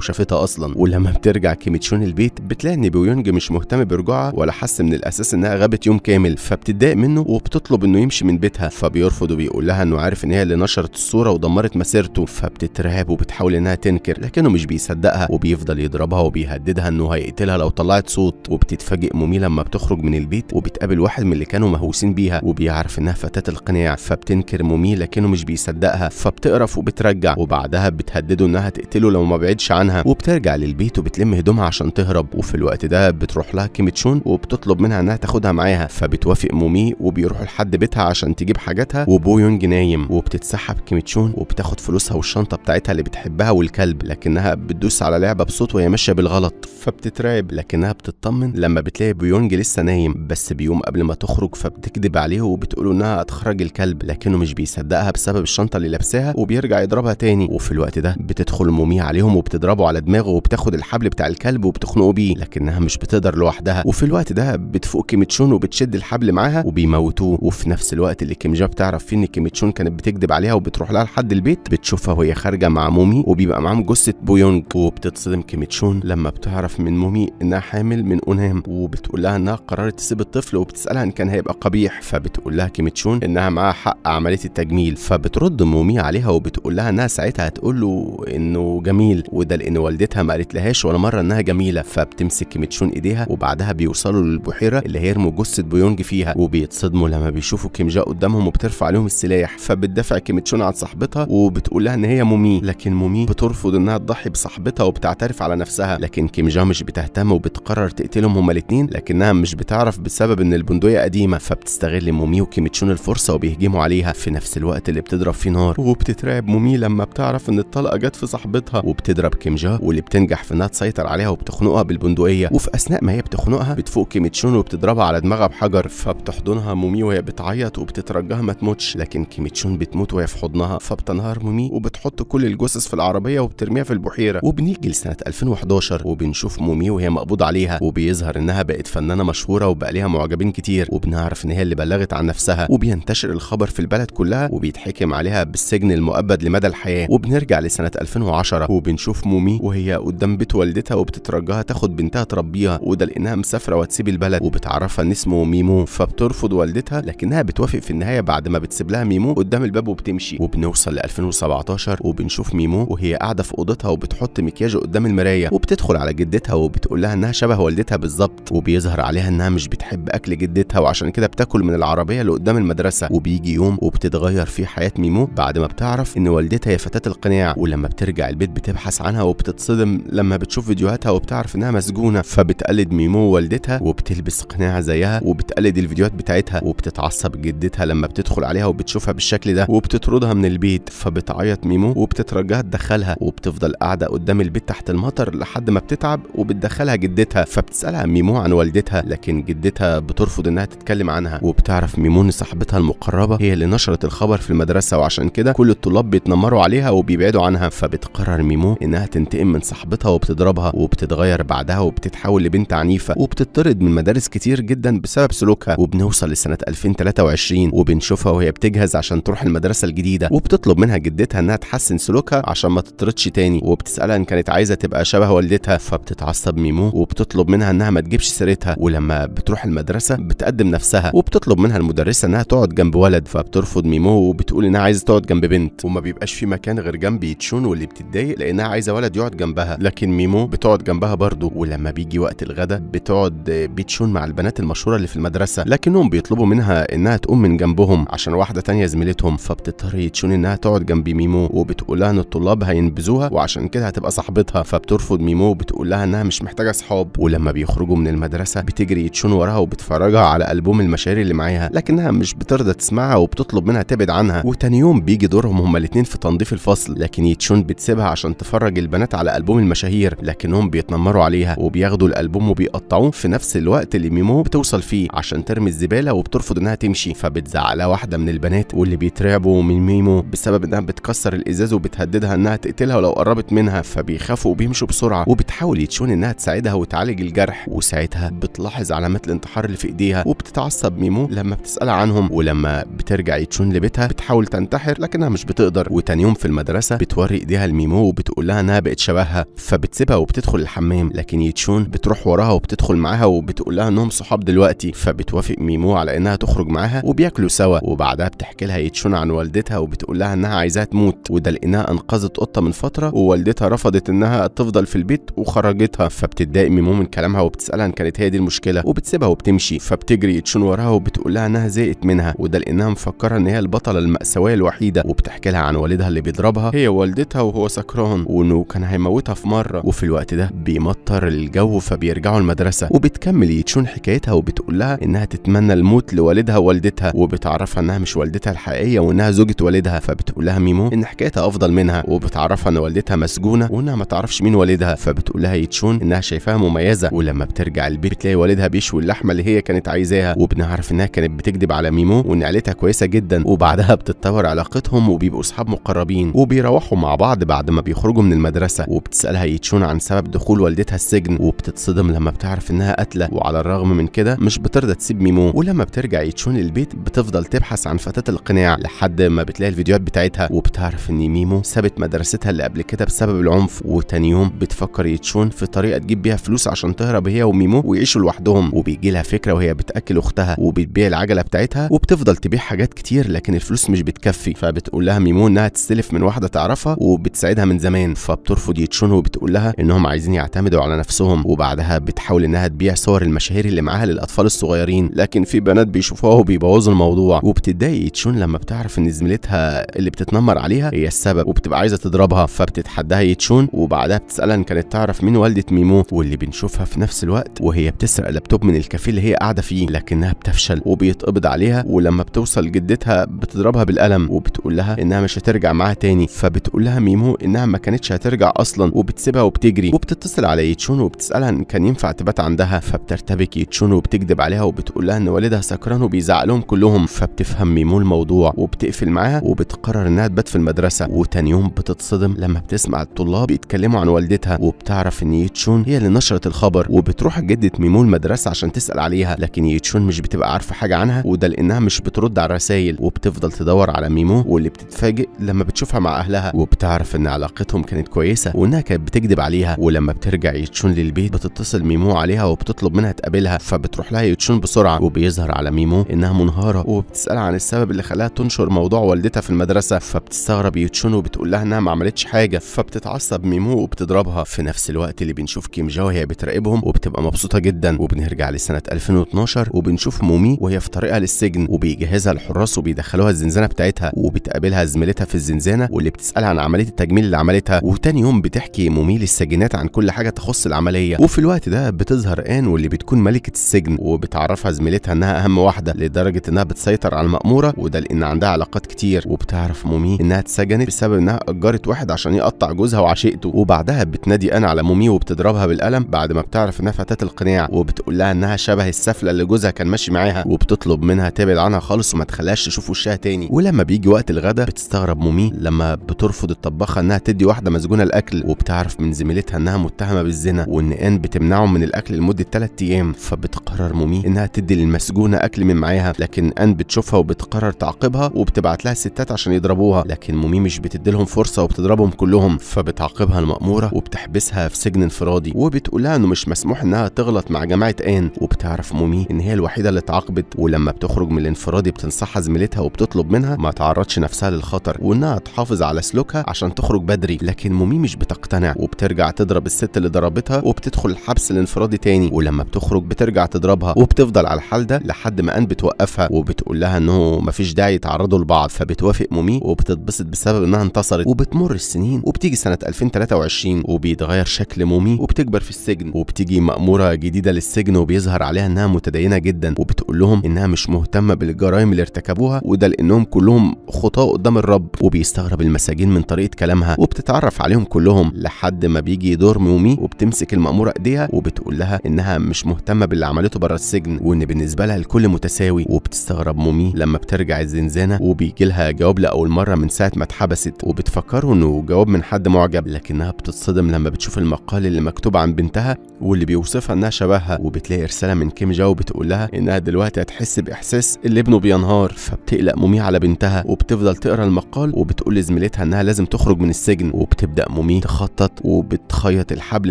شافتها اصلا ولما بترجع كيميتشون البيت بتلاقي ان بيونج مش مهتم برجوعها ولا حس من الاساس انها غابت يوم كامل فبتتضايق منه وبتطلب انه يمشي من بيتها فبيرفض وبيقول لها انه عارف ان هي اللي نشرت الصوره ودمرت مسيرته فبتترهب وبتحاول انها تنكر لكنه مش بيصدقها وبيفضل يضربها وبيهددها انه هيقتلها لو طلعت صوت وبتتفاجئ مومي لما بتخرج من البيت وبتقابل واحد من اللي كانوا مهووسين بيها وبيعرف انها فتاه القناع فبتنكر مومي لكنه مش بيصدقها بتحدقها فبتقرف وبترجع وبعدها بتهدده انها تقتله لو ما بعدش عنها وبترجع للبيت وبتلم هدومها عشان تهرب وفي الوقت ده بتروح لها كيميتشون وبتطلب منها انها تاخدها معاها فبتوافق مومي وبيروحوا لحد بيتها عشان تجيب حاجاتها وبويونج نايم وبتتسحب كيميتشون وبتاخد فلوسها والشنطه بتاعتها اللي بتحبها والكلب لكنها بتدوس على لعبه بصوت وهي ماشيه بالغلط فبتترعب لكنها بتطمن لما بتلاقي بيونج لسه نايم بس بيوم قبل ما تخرج فبتكذب عليه وبتقول انها هتخرج الكلب لكنه مش بيصدقها بسبب الشنطه الشنطه اللي لابساها وبيرجع يضربها تاني وفي الوقت ده بتدخل موميا عليهم وبتضربه على دماغه وبتاخد الحبل بتاع الكلب وبتخنقه بيه لكنها مش بتقدر لوحدها وفي الوقت ده بتفوق كيميتشون وبتشد الحبل معاها وبيموتوه وفي نفس الوقت اللي كيمجا بتعرف فيه ان كيميتشون كانت بتكذب عليها وبتروح لها لحد البيت بتشوفها وهي خارجه مع مومي وبيبقى معاهم جثه بويونج وبتتصدم كيميتشون لما بتعرف من مومي انها حامل من اونام وبتقول لها انها قررت تسيب الطفل وبتسالها ان كان هيبقى قبيح فبتقول لها كيميتشون انها معاها حق عمليه التجميل فبترد بترد مومي عليها وبتقول لها انها ساعتها هتقول له انه جميل وده لان والدتها ما قالتلهاش ولا مره انها جميله فبتمسك كيميتشون ايديها وبعدها بيوصلوا للبحيره اللي هيرموا جثه بيونج فيها وبيتصدموا لما بيشوفوا كيمجا قدامهم وبترفع عليهم السلاح فبتدافع كيميتشون عن صاحبتها وبتقول لها ان هي مومي لكن مومي بترفض انها تضحي بصاحبتها وبتعترف على نفسها لكن كيمجا مش بتهتم وبتقرر تقتلهم هما الاثنين لكنها مش بتعرف بسبب ان البندقيه قديمه فبتستغل مومي وكيميتشون الفرصه وبيهجموا عليها في نفس الوقت اللي بتضرب في نار وبتترعب مومي لما بتعرف ان الطلقه جت في صاحبتها وبتضرب كيمجا واللي بتنجح في انها تسيطر عليها وبتخنقها بالبندقيه وفي اثناء ما هي بتخنقها بتفوق كيميتشون وبتضربها على دماغها بحجر فبتحضنها مومي وهي بتعيط وبتترجاها ما تموتش لكن كيميتشون بتموت وهي في حضنها فبتنهار مومي وبتحط كل الجثث في العربيه وبترميها في البحيره وبنيجي لسنه 2011 وبنشوف مومي وهي مقبوض عليها وبيظهر انها بقت فنانه مشهوره وبقى ليها معجبين كتير وبنعرف ان هي اللي بلغت عن نفسها وبينتشر الخبر في البلد كلها وبيتحكم عليها عليها بالسجن المؤبد لمدى الحياة وبنرجع لسنة 2010 وبنشوف مومي وهي قدام بيت والدتها وبتترجاها تاخد بنتها تربيها وده لانها مسافرة وتسيب البلد وبتعرفها ان اسمه ميمو فبترفض والدتها لكنها بتوافق في النهاية بعد ما بتسيب لها ميمو قدام الباب وبتمشي وبنوصل ل 2017 وبنشوف ميمو وهي قاعدة في اوضتها وبتحط مكياج قدام المراية وبتدخل على جدتها وبتقول لها انها شبه والدتها بالظبط وبيظهر عليها انها مش بتحب اكل جدتها وعشان كده بتاكل من العربية اللي قدام المدرسة وبيجي يوم وبتتغير فيه حياة ميمو نيمو بعد ما بتعرف ان والدتها هي فتاة القناع ولما بترجع البيت بتبحث عنها وبتتصدم لما بتشوف فيديوهاتها وبتعرف انها مسجونة فبتقلد ميمو والدتها وبتلبس قناع زيها وبتقلد الفيديوهات بتاعتها وبتتعصب جدتها لما بتدخل عليها وبتشوفها بالشكل ده وبتطردها من البيت فبتعيط ميمو وبتترجاها تدخلها وبتفضل قاعدة قدام البيت تحت المطر لحد ما بتتعب وبتدخلها جدتها فبتسألها ميمو عن والدتها لكن جدتها بترفض انها تتكلم عنها وبتعرف ميمو ان صاحبتها المقربة هي اللي نشرت الخبر في المدرسة وعشان كده كل الطلاب بيتنمروا عليها وبيبعدوا عنها فبتقرر ميمو انها تنتقم من صاحبتها وبتضربها وبتتغير بعدها وبتتحول لبنت عنيفه وبتطرد من مدارس كتير جدا بسبب سلوكها وبنوصل لسنه 2023 وبنشوفها وهي بتجهز عشان تروح المدرسه الجديده وبتطلب منها جدتها انها تحسن سلوكها عشان ما تطردش تاني وبتسالها ان كانت عايزه تبقى شبه والدتها فبتتعصب ميمو وبتطلب منها انها ما تجيبش سيرتها ولما بتروح المدرسه بتقدم نفسها وبتطلب منها المدرسه انها تقعد جنب ولد فبترفض ميمو وبتقول انها عايزه عايزه تقعد جنب بنت وما بيبقاش في مكان غير جنب يتشون واللي بتتضايق لانها عايزه ولد يقعد جنبها لكن ميمو بتقعد جنبها برضه ولما بيجي وقت الغدا بتقعد آه، بيتشون مع البنات المشهوره اللي في المدرسه لكنهم بيطلبوا منها انها تقوم من جنبهم عشان واحده تانية زميلتهم فبتضطر يتشون انها تقعد جنب ميمو وبتقول لها ان الطلاب هينبذوها وعشان كده هتبقى صاحبتها فبترفض ميمو وبتقول لها انها مش محتاجه اصحاب ولما بيخرجوا من المدرسه بتجري يتشون وراها وبتفرجها على البوم المشاهير اللي معاها لكنها مش بترضى تسمعها وبتطلب منها تبعد عنها وتاني يوم بيجي دورهم هما الاتنين في تنظيف الفصل لكن يتشون بتسيبها عشان تفرج البنات على ألبوم المشاهير لكنهم بيتنمروا عليها وبياخدوا الألبوم وبيقطعوه في نفس الوقت اللي ميمو بتوصل فيه عشان ترمي الزبالة وبترفض إنها تمشي فبتزعلها واحدة من البنات واللي بيترعبوا من ميمو بسبب إنها بتكسر الإزاز وبتهددها إنها تقتلها ولو قربت منها فبيخافوا وبيمشوا بسرعة وبتحاول يتشون إنها تساعدها وتعالج الجرح وساعتها بتلاحظ علامات الانتحار اللي في إيديها وبتتعصب ميمو لما بتسألها عنهم ولما بترجع يتشون لبيتها بتحاول تنتحر تنتحر لكنها مش بتقدر وتاني يوم في المدرسه بتوري ايديها لميمو وبتقول لها انها بقت شبهها فبتسيبها وبتدخل الحمام لكن يتشون بتروح وراها وبتدخل معاها وبتقول لها انهم صحاب دلوقتي فبتوافق ميمو على انها تخرج معاها وبياكلوا سوا وبعدها بتحكي لها يتشون عن والدتها وبتقول لها انها عايزاها تموت وده لانها انقذت قطه من فتره ووالدتها رفضت انها تفضل في البيت وخرجتها فبتتضايق ميمو من كلامها وبتسالها ان كانت هي دي المشكله وبتسيبها وبتمشي فبتجري يتشون وراها وبتقول لها انها زهقت منها وده لانها مفكره ان هي البطله الماساويه الوحيده وبتحكي لها عن والدها اللي بيضربها هي والدتها وهو سكران وانه كان هيموتها في مره وفي الوقت ده بيمطر الجو فبيرجعوا المدرسه وبتكمل يتشون حكايتها وبتقول لها انها تتمنى الموت لوالدها ووالدتها وبتعرفها انها مش والدتها الحقيقيه وانها زوجة والدها فبتقول لها ميمو ان حكايتها افضل منها وبتعرفها ان والدتها مسجونه وانها ما تعرفش مين والدها فبتقول لها يتشون انها شايفاها مميزه ولما بترجع البيت بتلاقي والدها بيشوي اللحمه اللي هي كانت عايزاها وبنعرف انها كانت بتكذب على ميمو وان عيلتها كويسه جدا وبعدها بتتطور علاقتهم وبيبقوا اصحاب مقربين وبيروحوا مع بعض بعد ما بيخرجوا من المدرسه وبتسالها يتشون عن سبب دخول والدتها السجن وبتتصدم لما بتعرف انها قاتله وعلى الرغم من كده مش بترضى تسيب ميمو ولما بترجع يتشون البيت بتفضل تبحث عن فتاه القناع لحد ما بتلاقي الفيديوهات بتاعتها وبتعرف ان ميمو سابت مدرستها اللي قبل كده بسبب العنف وتاني يوم بتفكر يتشون في طريقه تجيب بيها فلوس عشان تهرب هي وميمو ويعيشوا لوحدهم وبيجي لها فكره وهي بتاكل اختها وبتبيع العجله بتاعتها وبتفضل تبيع حاجات كتير لكن الفلوس مش بتكفي تخفي فبتقول لها ميمون انها تستلف من واحده تعرفها وبتساعدها من زمان فبترفض يتشون وبتقول لها انهم عايزين يعتمدوا على نفسهم وبعدها بتحاول انها تبيع صور المشاهير اللي معاها للاطفال الصغيرين لكن في بنات بيشوفوها وبيبوظوا الموضوع وبتضايق يتشون لما بتعرف ان زميلتها اللي بتتنمر عليها هي السبب وبتبقى عايزه تضربها فبتتحداها يتشون وبعدها بتسالها ان كانت تعرف مين والده ميمو واللي بنشوفها في نفس الوقت وهي بتسرق لابتوب من الكافيه اللي هي قاعده فيه لكنها بتفشل وبيتقبض عليها ولما بتوصل جدتها بتضربها بالقلم وبتقول لها انها مش هترجع معاها تاني فبتقول لها ميمو انها ما كانتش هترجع اصلا وبتسيبها وبتجري وبتتصل على يتشون وبتسالها ان كان ينفع تبات عندها فبترتبك يتشون وبتكذب عليها وبتقول لها ان والدها سكران وبيزعق لهم كلهم فبتفهم ميمو الموضوع وبتقفل معاها وبتقرر انها تبات في المدرسه وتاني يوم بتتصدم لما بتسمع الطلاب بيتكلموا عن والدتها وبتعرف ان يتشون هي اللي نشرت الخبر وبتروح جدة ميمو المدرسه عشان تسال عليها لكن يتشون مش بتبقى عارفه حاجه عنها وده لانها مش بترد على الرسايل وبتفضل تدور على ميمو واللي بتتفاجئ لما بتشوفها مع اهلها وبتعرف ان علاقتهم كانت كويسه وانها كانت بتكذب عليها ولما بترجع يتشون للبيت بتتصل ميمو عليها وبتطلب منها تقابلها فبتروح لها يتشون بسرعه وبيظهر على ميمو انها منهاره وبتسال عن السبب اللي خلاها تنشر موضوع والدتها في المدرسه فبتستغرب يتشون وبتقول لها انها ما عملتش حاجه فبتتعصب ميمو وبتضربها في نفس الوقت اللي بنشوف كيم جو هي بتراقبهم وبتبقى مبسوطه جدا وبنرجع لسنه 2012 وبنشوف مومي وهي في طريقها للسجن وبيجهزها الحراس وبيدخلوها الزنزانه بتاعتها وبتقابلها زميلتها في الزنزانه واللي بتسالها عن عمليه التجميل اللي عملتها وتاني يوم بتحكي مميل السجينات عن كل حاجه تخص العمليه وفي الوقت ده بتظهر ان واللي بتكون ملكه السجن وبتعرفها زميلتها انها اهم واحده لدرجه انها بتسيطر على الماموره وده لان عندها علاقات كتير وبتعرف مومي انها اتسجنت بسبب انها اجرت واحد عشان يقطع جوزها وعشيقته وبعدها بتنادي انا على مومي وبتضربها بالقلم بعد ما بتعرف انها فتاه القناع وبتقول لها انها شبه السفله اللي جوزها كان ماشي معاها وبتطلب منها تبعد عنها خالص وما تخليهاش تشوف وشها تاني ولما بيجي وقت الغداء بتستغرب مومي لما بترفض الطباخه انها تدي واحده مسجونه الاكل وبتعرف من زميلتها انها متهمه بالزنا وان ان بتمنعهم من الاكل لمده 3 ايام فبتقرر مومي انها تدي للمسجونه اكل من معاها لكن ان بتشوفها وبتقرر تعاقبها وبتبعت لها ستات عشان يضربوها لكن مومي مش بتدي لهم فرصه وبتضربهم كلهم فبتعاقبها المأموره وبتحبسها في سجن انفرادي وبتقول لها انه مش مسموح انها تغلط مع جماعه ان وبتعرف مومي ان هي الوحيده اللي اتعاقبت ولما بتخرج من الانفرادي بتنصحها زميلتها وبتطلب منها ما تعرضش نفسها للخطر وانها تحافظ على سلوكها عشان تخرج بدري لكن مومي مش بتقتنع وبترجع تضرب الست اللي ضربتها وبتدخل الحبس الانفرادي تاني ولما بتخرج بترجع تضربها وبتفضل على الحال ده لحد ما ان بتوقفها وبتقول لها انه مفيش داعي يتعرضوا لبعض فبتوافق مومي وبتتبسط بسبب انها انتصرت وبتمر السنين وبتيجي سنه 2023 وبيتغير شكل مومي وبتكبر في السجن وبتيجي مأموره جديده للسجن وبيظهر عليها انها متدينه جدا وبتقول لهم انها مش مهتمه بالجرائم اللي ارتكبوها وده لانهم كلهم خطاه قدام الرب وبيستغرب المساجين من طريقه كلامها وبتتعرف عليهم كلهم لحد ما بيجي دور مومي وبتمسك المأمورة ايديها وبتقول لها انها مش مهتمه باللي عملته بره السجن وان بالنسبه لها الكل متساوي وبتستغرب مومي لما بترجع الزنزانه وبيجي لها جواب لاول مره من ساعه ما اتحبست وبتفكره انه جواب من حد معجب لكنها بتتصدم لما بتشوف المقال اللي مكتوب عن بنتها واللي بيوصفها انها شبهها وبتلاقي رساله من كيم جاو بتقول لها انها دلوقتي هتحس باحساس اللي ابنه بينهار فبتقلق مومي على بنتها وبتفضل تقرا المقال وبتقول لزميلتها انها لازم تخرج من السجن وبتبدا مومي تخطط وبتخيط الحبل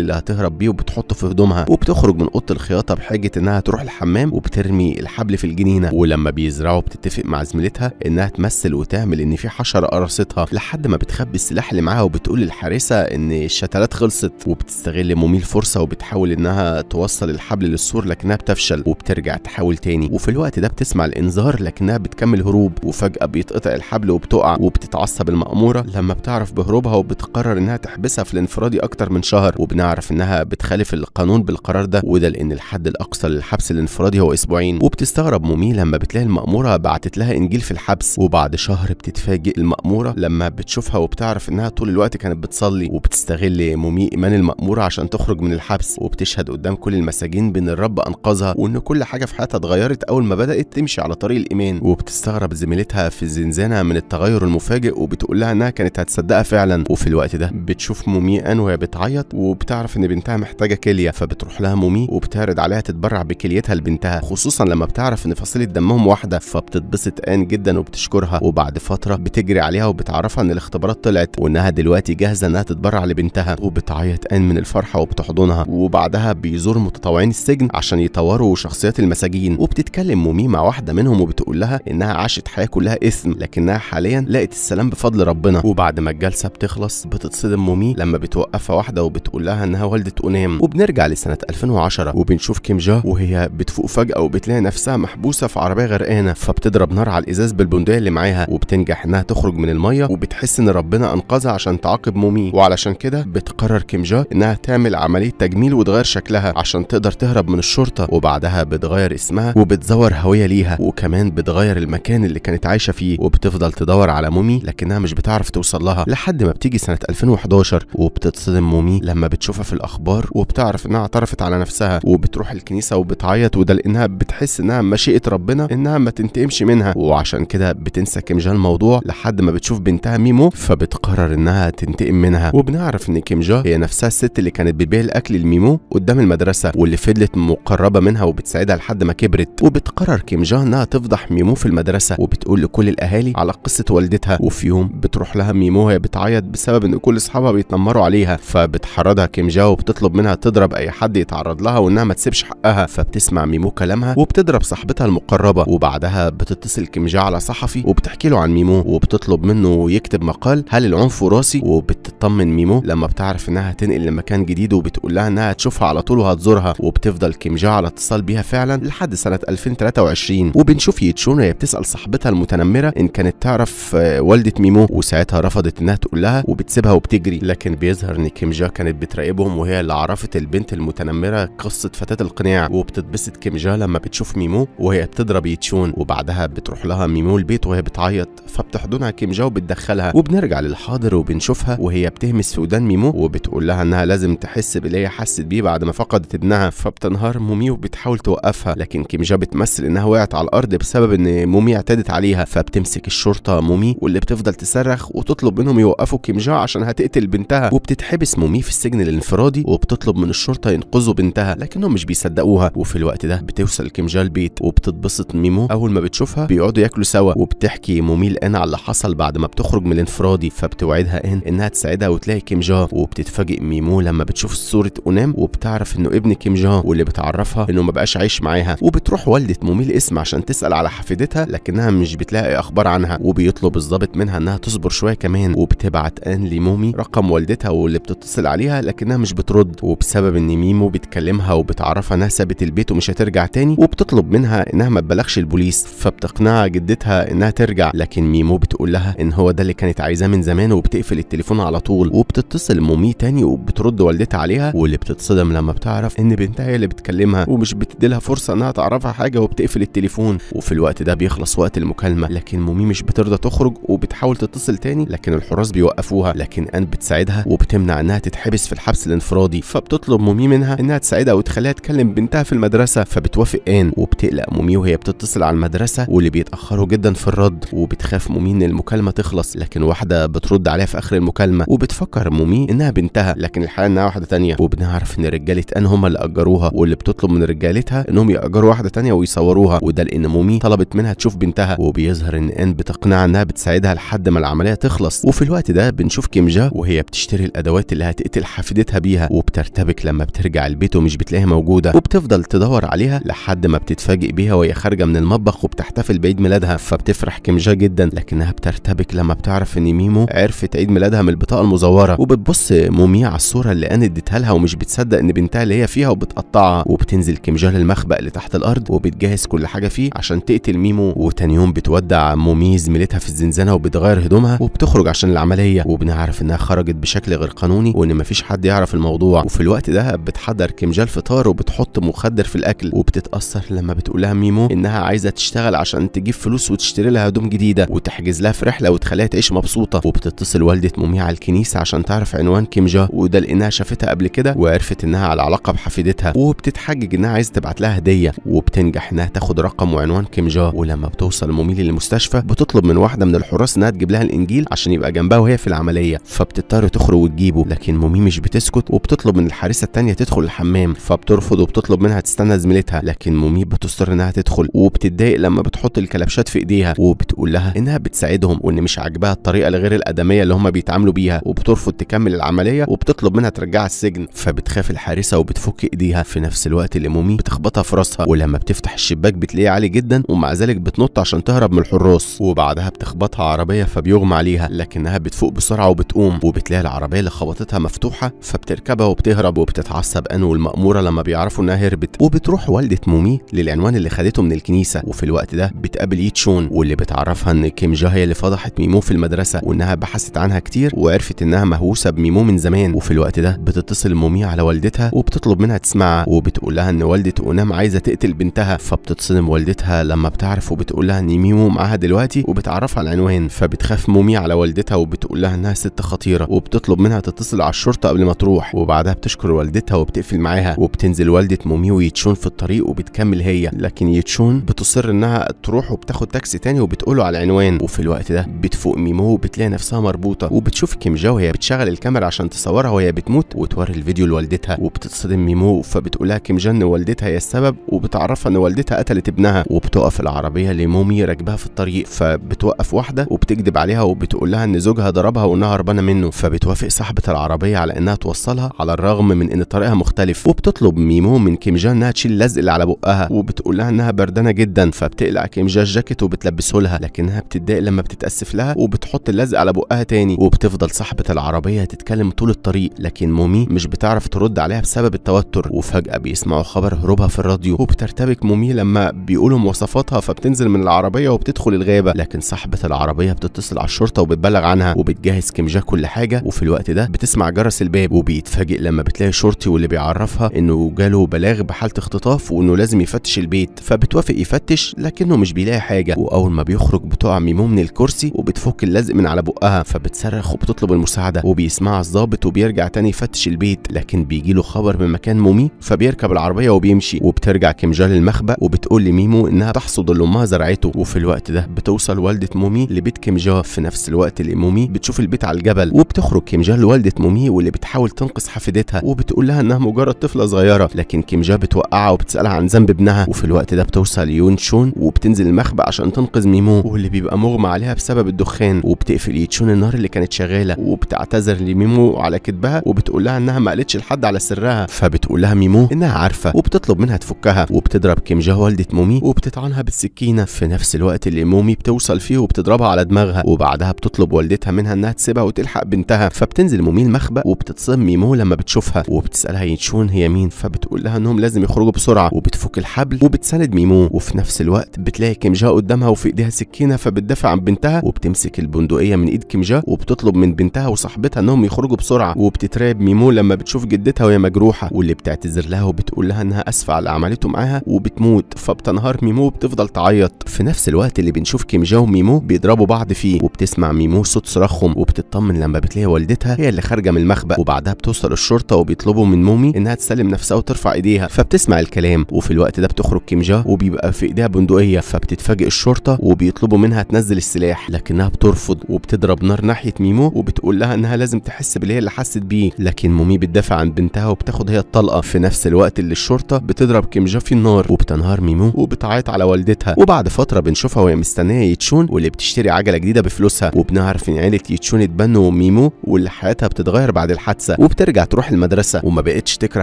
اللي هتهرب بيه وبتحطه في هدومها وبتخرج من اوضه الخياطه بحجه انها تروح الحمام وبترمي الحبل في الجنينه ولما بيزرعوا بتتفق مع زميلتها انها تمثل وتعمل ان في حشره قرصتها لحد ما بتخبي السلاح اللي معاها وبتقول للحارسه ان الشتلات خلصت وبتستغل مومي الفرصه وبتحاول انها توصل الحبل للسور لكنها بتفشل وبترجع تحاول تاني وفي الوقت ده بتسمع الانذار لكنها بتكمل هروب وفجاه بيتقطع بتتقطع الحبل وبتقع وبتتعصب المأمورة لما بتعرف بهروبها وبتقرر إنها تحبسها في الانفرادي أكتر من شهر وبنعرف إنها بتخالف القانون بالقرار ده وده لأن الحد الأقصى للحبس الانفرادي هو أسبوعين وبتستغرب مومي لما بتلاقي المأمورة بعتت لها إنجيل في الحبس وبعد شهر بتتفاجئ المأمورة لما بتشوفها وبتعرف إنها طول الوقت كانت بتصلي وبتستغل مومي إيمان المأمورة عشان تخرج من الحبس وبتشهد قدام كل المساجين بإن الرب أنقذها وإن كل حاجة في حياتها اتغيرت أول ما بدأت تمشي على طريق الإيمان وبتستغرب زميلتها في بتنزانها من التغير المفاجئ وبتقول لها انها كانت هتصدقها فعلا وفي الوقت ده بتشوف مومي ان وهي بتعيط وبتعرف ان بنتها محتاجه كليه فبتروح لها مومي وبتعرض عليها تتبرع بكليتها لبنتها خصوصا لما بتعرف ان فصيله دمهم واحده فبتتبسط ان جدا وبتشكرها وبعد فتره بتجري عليها وبتعرفها ان الاختبارات طلعت وانها دلوقتي جاهزه انها تتبرع لبنتها وبتعيط ان من الفرحه وبتحضنها وبعدها بيزور متطوعين السجن عشان يطوروا شخصيات المساجين وبتتكلم مومي مع واحده منهم وبتقول لها انها عاشت حياه كلها اثم لكنها حاليا لقت السلام بفضل ربنا وبعد ما الجلسه بتخلص بتتصدم مومي لما بتوقفها واحده وبتقول لها انها والده اونام وبنرجع لسنه 2010 وبنشوف كيم جا وهي بتفوق فجاه وبتلاقي نفسها محبوسه في عربيه غرقانه فبتضرب نار على الازاز بالبندقيه اللي معاها وبتنجح انها تخرج من الميه وبتحس ان ربنا انقذها عشان تعاقب مومي وعلشان كده بتقرر كيم جا انها تعمل عمليه تجميل وتغير شكلها عشان تقدر تهرب من الشرطه وبعدها بتغير اسمها وبتزور هويه ليها وكمان بتغير المكان اللي كانت عايشه فيه وبتفضل تدور على مومي لكنها مش بتعرف توصل لها لحد ما بتيجي سنه 2011 وبتتصدم مومي لما بتشوفها في الاخبار وبتعرف انها اعترفت على نفسها وبتروح الكنيسه وبتعيط وده لانها بتحس انها مشيئه ربنا انها ما تنتقمش منها وعشان كده بتنسى كيمجان الموضوع لحد ما بتشوف بنتها ميمو فبتقرر انها تنتقم منها وبنعرف ان كيمجا هي نفسها الست اللي كانت بتبيع الاكل لميمو قدام المدرسه واللي فضلت مقربه منها وبتساعدها لحد ما كبرت وبتقرر كيمجا انها تفضح ميمو في المدرسه وبتقول لكل الاهالي لي على قصه والدتها وفي يوم بتروح لها ميمو وهي بتعيط بسبب ان كل اصحابها بيتنمروا عليها فبتحرضها كيم جاو وبتطلب منها تضرب اي حد يتعرض لها وانها ما تسيبش حقها فبتسمع ميمو كلامها وبتضرب صاحبتها المقربه وبعدها بتتصل كيم جاو على صحفي وبتحكي له عن ميمو وبتطلب منه يكتب مقال هل العنف وراثي وبتطمن ميمو لما بتعرف انها هتنقل لمكان جديد وبتقول لها انها هتشوفها على طول وهتزورها وبتفضل كيم جاو على اتصال بيها فعلا لحد سنه 2023 وبنشوف يتشون وهي بتسال صاحبتها المتنمره يمكن كانت تعرف آه، والده ميمو وساعتها رفضت انها تقول لها وبتسيبها وبتجري لكن بيظهر ان كيمجا كانت بتراقبهم وهي اللي عرفت البنت المتنمره قصه فتاه القناع وبتتبسط كيمجا لما بتشوف ميمو وهي بتضرب يتشون وبعدها بتروح لها ميمو البيت وهي بتعيط فبتحضنها كيمجا وبتدخلها وبنرجع للحاضر وبنشوفها وهي بتهمس في ودان ميمو وبتقول لها انها لازم تحس باللي هي حست بيه بعد ما فقدت ابنها فبتنهار مومي وبتحاول توقفها لكن كيمجا بتمثل انها وقعت على الارض بسبب ان مومي اعتدت عليها فبتمسك ماسك الشرطه مومي واللي بتفضل تصرخ وتطلب منهم يوقفوا كيم جا عشان هتقتل بنتها وبتتحبس مومي في السجن الانفرادي وبتطلب من الشرطه ينقذوا بنتها لكنهم مش بيصدقوها وفي الوقت ده بتوصل كيم جا البيت وبتتبسط ميمو اول ما بتشوفها بيقعدوا ياكلوا سوا وبتحكي مومي الان على اللي حصل بعد ما بتخرج من الانفرادي فبتوعدها ان انها تساعدها وتلاقي كيم جا وبتتفاجئ ميمو لما بتشوف صوره اونام وبتعرف انه ابن كيم جا واللي بتعرفها انه ما بقاش عايش معاها وبتروح والده مومي الاسم عشان تسال على حفيدتها لكنها مش بتلاقي اخبار بيدور عنها وبيطلب الظابط منها انها تصبر شويه كمان وبتبعت ان لمومي رقم والدتها واللي بتتصل عليها لكنها مش بترد وبسبب ان ميمو بتكلمها وبتعرفها انها سابت البيت ومش هترجع تاني وبتطلب منها انها ما تبلغش البوليس فبتقنعها جدتها انها ترجع لكن ميمو بتقول لها ان هو ده اللي كانت عايزاه من زمان وبتقفل التليفون على طول وبتتصل مومي تاني وبترد والدتها عليها واللي بتتصدم لما بتعرف ان بنتها هي اللي بتكلمها ومش بتدي لها فرصه انها تعرفها حاجه وبتقفل التليفون وفي الوقت ده بيخلص وقت المكالمه لكن مومي ومي مش بترضى تخرج وبتحاول تتصل تاني لكن الحراس بيوقفوها لكن ان بتساعدها وبتمنع انها تتحبس في الحبس الانفرادي فبتطلب مومي منها انها تساعدها وتخليها تكلم بنتها في المدرسه فبتوافق ان وبتقلق مومي وهي بتتصل على المدرسه واللي بيتاخروا جدا في الرد وبتخاف مومي ان المكالمه تخلص لكن واحده بترد عليها في اخر المكالمه وبتفكر مومي انها بنتها لكن الحقيقه انها واحده تانية وبنعرف ان رجاله ان هم اللي اجروها واللي بتطلب من رجالتها انهم ياجروا واحده ثانيه ويصوروها وده لان مومي طلبت منها تشوف بنتها وبيظهر ان ان بتقنعها انها بتساعدها لحد ما العمليه تخلص وفي الوقت ده بنشوف كيم جا وهي بتشتري الادوات اللي هتقتل حفيدتها بيها وبترتبك لما بترجع البيت ومش بتلاقيها موجوده وبتفضل تدور عليها لحد ما بتتفاجئ بيها وهي خارجه من المطبخ وبتحتفل بعيد ميلادها فبتفرح كيم جا جدا لكنها بترتبك لما بتعرف ان ميمو عرفت عيد ميلادها من البطاقه المزوره وبتبص موميا على الصوره اللي ان اديتها لها ومش بتصدق ان بنتها اللي هي فيها وبتقطعها وبتنزل كيم جا للمخبأ اللي تحت الارض وبتجهز كل حاجه فيه عشان تقتل ميمو وتاني يوم بتودع مومي زميلتها في الزنزانه وبتغير هدومها وبتخرج عشان العمليه وبنعرف انها خرجت بشكل غير قانوني وان مفيش حد يعرف الموضوع وفي الوقت ده بتحضر كمجال فطار وبتحط مخدر في الاكل وبتتاثر لما بتقولها ميمو انها عايزه تشتغل عشان تجيب فلوس وتشتري لها هدوم جديده وتحجز لها في رحله وتخليها تعيش مبسوطه وبتتصل والده مومي على الكنيسه عشان تعرف عنوان كيمجا وده لانها شافتها قبل كده وعرفت انها على علاقه بحفيدتها وبتتحجج انها عايزه تبعت لها هديه وبتنجح انها تاخد رقم وعنوان كيمجا ولما بتوصل مومي للمستشفى المستشفى بتطلب من واحده من الحراس انها تجيب لها الانجيل عشان يبقى جنبها وهي في العمليه فبتضطر تخرج وتجيبه لكن مومي مش بتسكت وبتطلب من الحارسه التانيه تدخل الحمام فبترفض وبتطلب منها تستنى زميلتها لكن مومي بتصر انها تدخل وبتتضايق لما بتحط الكلبشات في ايديها وبتقول لها انها بتساعدهم وان مش عاجباها الطريقه الغير الادميه اللي هم بيتعاملوا بيها وبترفض تكمل العمليه وبتطلب منها ترجعها السجن فبتخاف الحارسه وبتفك ايديها في نفس الوقت اللي مومي بتخبطها في راسها ولما بتفتح الشباك بتلاقيه عالي جدا ومع ذلك بتنط عشان تهرب من الحراس النص وبعدها بتخبطها عربيه فبيغمى عليها لكنها بتفوق بسرعه وبتقوم وبتلاقي العربيه اللي خبطتها مفتوحه فبتركبها وبتهرب وبتتعصب انو والمأموره لما بيعرفوا انها هربت وبتروح والده مومي للعنوان اللي خدته من الكنيسه وفي الوقت ده بتقابل يتشون واللي بتعرفها ان كيم جا هي اللي فضحت ميمو في المدرسه وانها بحثت عنها كتير وعرفت انها مهووسه بميمو من زمان وفي الوقت ده بتتصل مومي على والدتها وبتطلب منها تسمعها وبتقول لها ان والده اونام عايزه تقتل بنتها فبتتصدم والدتها لما بتعرف وبتقول لها ان ميمو معاها دلوقتي دلوقتي وبتعرفها على العنوان فبتخاف مومي على والدتها وبتقول لها انها ست خطيره وبتطلب منها تتصل على الشرطه قبل ما تروح وبعدها بتشكر والدتها وبتقفل معاها وبتنزل والده مومي ويتشون في الطريق وبتكمل هي لكن يتشون بتصر انها تروح وبتاخد تاكسي تاني وبتقوله على العنوان وفي الوقت ده بتفوق ميمو وبتلاقي نفسها مربوطه وبتشوف كيم جا وهي بتشغل الكاميرا عشان تصورها وهي بتموت وتوري الفيديو لوالدتها وبتتصدم ميمو فبتقولها كيم جن والدتها هي السبب وبتعرفها ان والدتها قتلت ابنها وبتقف العربيه اللي مومي راكبها في الطريق فبتوقف واحده وبتكذب عليها وبتقول لها ان زوجها ضربها وانها هربانه منه فبتوافق صاحبه العربيه على انها توصلها على الرغم من ان طريقها مختلف وبتطلب ميمو من كيم جان انها تشيل اللزق اللي على بقها وبتقول لها انها بردانه جدا فبتقلع كيم جان الجاكيت وبتلبسه لها لكنها بتتضايق لما بتتاسف لها وبتحط اللزق على بقها تاني وبتفضل صاحبه العربيه تتكلم طول الطريق لكن مومي مش بتعرف ترد عليها بسبب التوتر وفجاه بيسمعوا خبر هروبها في الراديو وبترتبك مومي لما بيقولوا مواصفاتها فبتنزل من العربيه وبتدخل الغابه الغابه لكن صاحبه العربيه بتتصل على الشرطه وبتبلغ عنها وبتجهز كمجاه كل حاجه وفي الوقت ده بتسمع جرس الباب وبيتفاجئ لما بتلاقي شرطي واللي بيعرفها انه جاله بلاغ بحاله اختطاف وانه لازم يفتش البيت فبتوافق يفتش لكنه مش بيلاقي حاجه واول ما بيخرج بتقع ميمو من الكرسي وبتفك اللزق من على بقها فبتصرخ وبتطلب المساعده وبيسمعها الظابط وبيرجع تاني يفتش البيت لكن بيجيله خبر من مكان مومي فبيركب العربيه وبيمشي وبترجع كمجال للمخبأ وبتقول لميمو انها تحصد اللي امها زرعته وفي الوقت ده بتوصل والدة مومي لبيت كيم جا في نفس الوقت اللي مومي بتشوف البيت على الجبل وبتخرج كيم جا لوالدة مومي واللي بتحاول تنقذ حفيدتها وبتقول لها انها مجرد طفلة صغيرة لكن كيم جا بتوقعها وبتسألها عن ذنب ابنها وفي الوقت ده بتوصل يون شون وبتنزل المخبأ عشان تنقذ ميمو واللي بيبقى مغمى عليها بسبب الدخان وبتقفل يتشون النار اللي كانت شغالة وبتعتذر لميمو على كذبها وبتقول لها انها ما قالتش لحد على سرها فبتقول لها ميمو انها عارفة وبتطلب منها تفكها وبتضرب كيم جا والدة مومي وبتطعنها بالسكينة في نفس الوقت اللي مومي امي بتوصل فيه وبتضربها على دماغها وبعدها بتطلب والدتها منها انها تسيبها وتلحق بنتها فبتنزل مومي المخبأ وبتتصدم ميمو لما بتشوفها وبتسالها ينشون إيه، هي مين فبتقول لها انهم لازم يخرجوا بسرعه وبتفك الحبل وبتساند ميمو وفي نفس الوقت بتلاقي كيمجا قدامها وفي ايديها سكينه فبتدافع عن بنتها وبتمسك البندقيه من ايد كيمجا وبتطلب من بنتها وصاحبتها انهم يخرجوا بسرعه وبتترعب ميمو لما بتشوف جدتها وهي مجروحه واللي بتعتذر لها وبتقول لها انها اسفه على عملته معاها وبتموت فبتنهار ميمو وبتفضل تعيط في نفس الوقت اللي بنشوف بتشوف كيم جاو وميمو بيضربوا بعض فيه وبتسمع ميمو صوت صراخهم وبتطمن لما بتلاقي والدتها هي اللي خارجه من المخبأ وبعدها بتوصل الشرطه وبيطلبوا من مومي انها تسلم نفسها وترفع ايديها فبتسمع الكلام وفي الوقت ده بتخرج كيم جا وبيبقى في ايديها بندقيه فبتتفاجئ الشرطه وبيطلبوا منها تنزل السلاح لكنها بترفض وبتضرب نار ناحيه ميمو وبتقول لها انها لازم تحس باللي هي اللي حست بيه لكن مومي بتدافع عن بنتها وبتاخد هي الطلقه في نفس الوقت اللي الشرطه بتضرب كيم جا في النار وبتنهار ميمو وبتعيط على والدتها وبعد فتره بنشوفها وهي مستنيه مغنيه يتشون واللي بتشتري عجله جديده بفلوسها وبنعرف ان عيله يتشون اتبنوا ميمو واللي حياتها بتتغير بعد الحادثه وبترجع تروح المدرسه وما بقتش تكره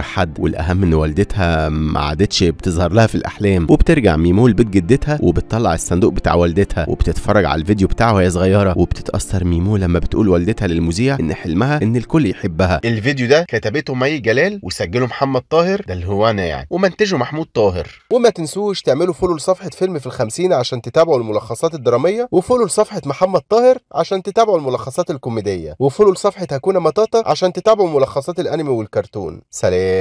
حد والاهم ان والدتها ما عادتش بتظهر لها في الاحلام وبترجع ميمو لبيت جدتها وبتطلع الصندوق بتاع والدتها وبتتفرج على الفيديو بتاعه وهي صغيره وبتتاثر ميمو لما بتقول والدتها للمذيع ان حلمها ان الكل يحبها الفيديو ده كتبته مي جلال وسجله محمد طاهر ده اللي هو انا يعني ومنتجه محمود طاهر وما تنسوش تعملوا فولو لصفحه فيلم في الخمسين عشان تتابعوا الملخصات الملخصات الدراميه وفولو لصفحه محمد طاهر عشان تتابعوا الملخصات الكوميديه وفولو لصفحه هكونا مطاطا عشان تتابعوا ملخصات الانمي والكرتون سلام